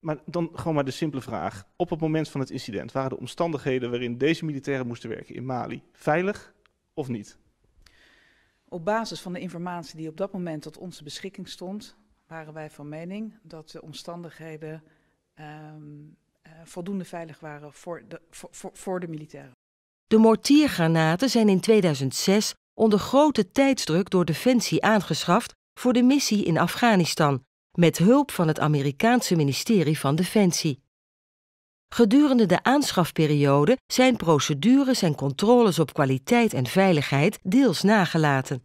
Maar dan gewoon maar de simpele vraag. Op het moment van het incident waren de omstandigheden waarin deze militairen moesten werken in Mali veilig of niet? Op basis van de informatie die op dat moment tot onze beschikking stond, waren wij van mening dat de omstandigheden ehm, eh, voldoende veilig waren voor de, voor, voor, voor de militairen. De mortiergranaten zijn in 2006 onder grote tijdsdruk door Defensie aangeschaft voor de missie in Afghanistan, met hulp van het Amerikaanse ministerie van Defensie. Gedurende de aanschafperiode zijn procedures en controles op kwaliteit en veiligheid deels nagelaten.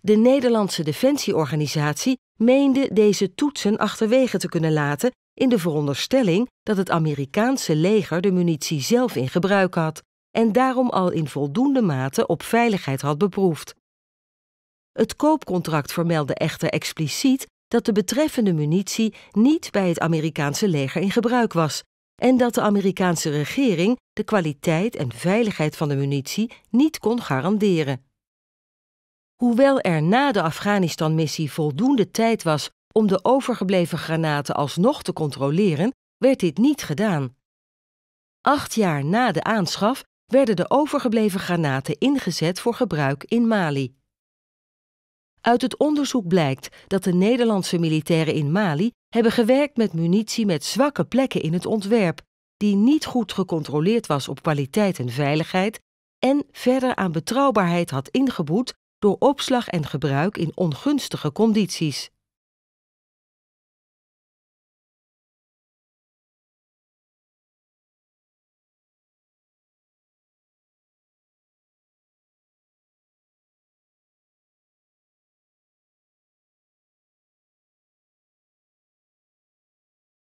De Nederlandse Defensieorganisatie meende deze toetsen achterwege te kunnen laten in de veronderstelling dat het Amerikaanse leger de munitie zelf in gebruik had en daarom al in voldoende mate op veiligheid had beproefd. Het koopcontract vermeldde echter expliciet dat de betreffende munitie niet bij het Amerikaanse leger in gebruik was en dat de Amerikaanse regering de kwaliteit en veiligheid van de munitie niet kon garanderen. Hoewel er na de Afghanistan-missie voldoende tijd was om de overgebleven granaten alsnog te controleren, werd dit niet gedaan. Acht jaar na de aanschaf werden de overgebleven granaten ingezet voor gebruik in Mali. Uit het onderzoek blijkt dat de Nederlandse militairen in Mali hebben gewerkt met munitie met zwakke plekken in het ontwerp, die niet goed gecontroleerd was op kwaliteit en veiligheid en verder aan betrouwbaarheid had ingeboet door opslag en gebruik in ongunstige condities.